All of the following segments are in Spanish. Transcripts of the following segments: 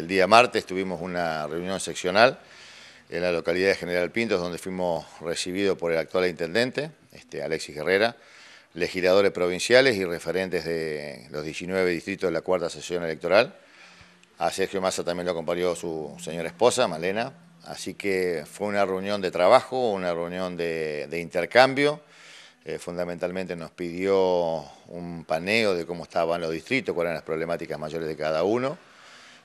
El día martes tuvimos una reunión seccional en la localidad de General Pintos, donde fuimos recibidos por el actual intendente, este, Alexis Herrera, legisladores provinciales y referentes de los 19 distritos de la cuarta sesión electoral. A Sergio Massa también lo acompañó su señora esposa, Malena. Así que fue una reunión de trabajo, una reunión de, intercambio. Eh, fundamentalmente nos pidió un paneo de cómo estaban los distritos, cuáles eran las problemáticas mayores de cada uno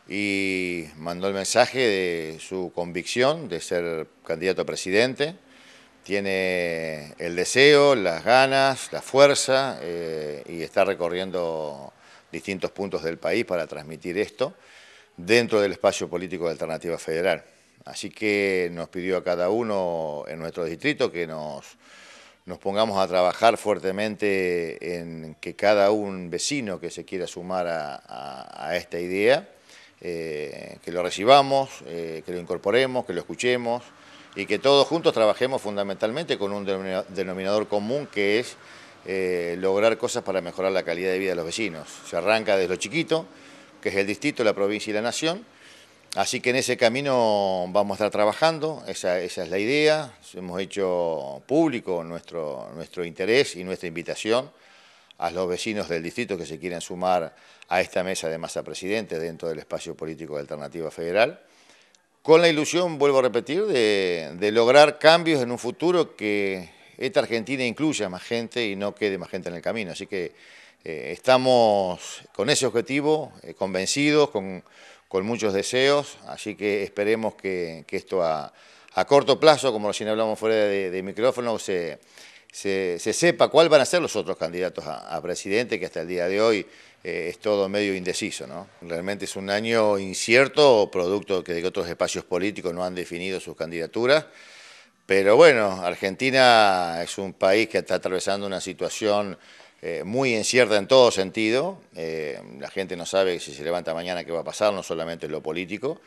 y mandó el mensaje de su convicción de ser candidato a presidente. Tiene el deseo, las ganas, la fuerza eh, y está recorriendo distintos puntos del país para transmitir esto dentro del espacio político de Alternativa Federal. Así que nos pidió a cada uno en nuestro distrito que nos, nos pongamos a trabajar fuertemente en que cada un vecino que se quiera sumar a esta idea eh, que lo recibamos, eh, que lo incorporemos, que lo escuchemos y que todos juntos trabajemos fundamentalmente con un denominador común que es eh, lograr cosas para mejorar la calidad de vida de los vecinos. Se arranca desde lo chiquito, que es el distrito, la provincia y la nación, Así que en ese camino vamos a estar trabajando, esa, es la idea, hemos hecho público nuestro interés y nuestra invitación a los vecinos del distrito que se quieren sumar a esta mesa de masa presidente dentro del espacio político de Alternativa Federal, con la ilusión, vuelvo a repetir, de, lograr cambios en un futuro que esta Argentina incluya más gente y no quede más gente en el camino. Así que eh, estamos con ese objetivo, eh, convencidos, con, muchos deseos, así que esperemos que, esto a, corto plazo, como recién hablamos fuera de, de micrófono, se se, sepa cuál van a ser los otros candidatos a, presidente, que hasta el día de hoy eh, es todo medio indeciso. ¿no? Realmente es un año incierto, producto de que otros espacios políticos no han definido sus candidaturas. Pero bueno, Argentina es un país que está atravesando una situación eh, muy incierta en todo sentido. Eh, la gente no sabe si se levanta mañana qué va a pasar, no solamente lo político,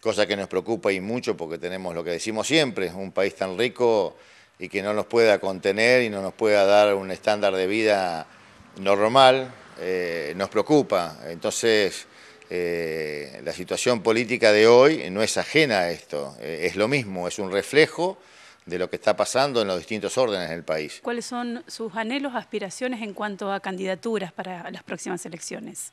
cosa que nos preocupa y mucho porque tenemos lo que decimos siempre, un país tan rico y que no nos pueda contener y no nos pueda dar un estándar de vida normal, eh, nos preocupa. Entonces, eh, la situación política de hoy no es ajena a esto, eh, es lo mismo, es un reflejo de lo que está pasando en los distintos órdenes del país. ¿Cuáles son sus anhelos, aspiraciones en cuanto a candidaturas para las próximas elecciones?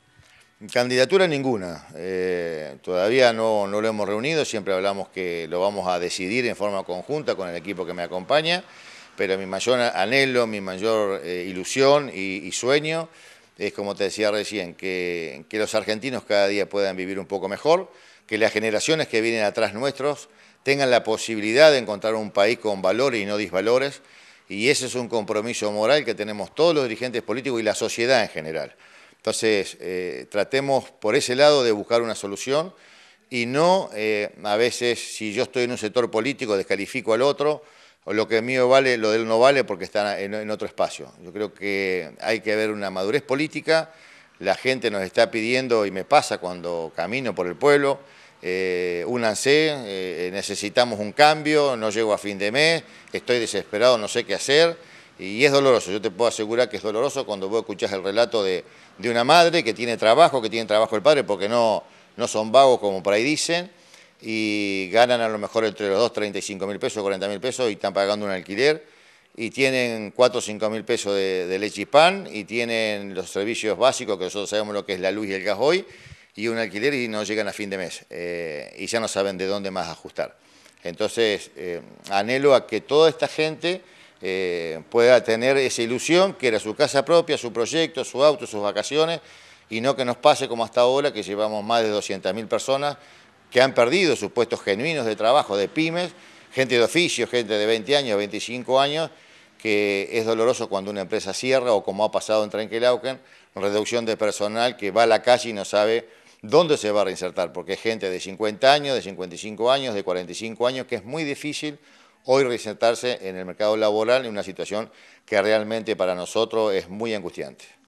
Candidatura ninguna. Eh, todavía no, lo hemos reunido, siempre hablamos que lo vamos a decidir en forma conjunta con el equipo que me acompaña, pero mi mayor anhelo, mi mayor eh, ilusión y, sueño es, como te decía recién, que los argentinos cada día puedan vivir un poco mejor, que las generaciones que vienen atrás nuestros tengan la posibilidad de encontrar un país con valores y no disvalores, y ese es un compromiso moral que tenemos todos los dirigentes políticos y la sociedad en general. Entonces, eh, tratemos por ese lado de buscar una solución y no eh, a veces si yo estoy en un sector político descalifico al otro o lo que mío vale, lo de él no vale porque está en, otro espacio. Yo creo que hay que haber una madurez política, la gente nos está pidiendo y me pasa cuando camino por el pueblo, eh, únanse, necesitamos un cambio, no llego a fin de mes, estoy desesperado, no sé qué hacer. Y es doloroso, yo te puedo asegurar que es doloroso cuando vos escuchás el relato de, una madre que tiene trabajo, que tiene trabajo el padre, porque no, no son vagos como por ahí dicen, y ganan a lo mejor entre los dos 35 mil pesos, 40 mil pesos, y están pagando un alquiler, y tienen 4 o 5 mil pesos de, leche y pan, y tienen los servicios básicos, que nosotros sabemos lo que es la luz y el gas hoy, y un alquiler, y no llegan a fin de mes, eh, y ya no saben de dónde más ajustar. Entonces, eh, anhelo a que toda esta gente eh, pueda tener esa ilusión que era su casa propia, su proyecto, su auto, sus vacaciones, y no que nos pase como hasta ahora, que llevamos más de 200.000 personas que han perdido sus puestos genuinos de trabajo, de pymes, gente de oficio, gente de 20 años, 25 años, que es doloroso cuando una empresa cierra o como ha pasado en Trenquelauquen, reducción de personal que va a la calle y no sabe dónde se va a reinsertar, porque es gente de 50 años, de 55 años, de 45 años, que es muy difícil hoy resentarse en el mercado laboral en una situación que realmente para nosotros es muy angustiante.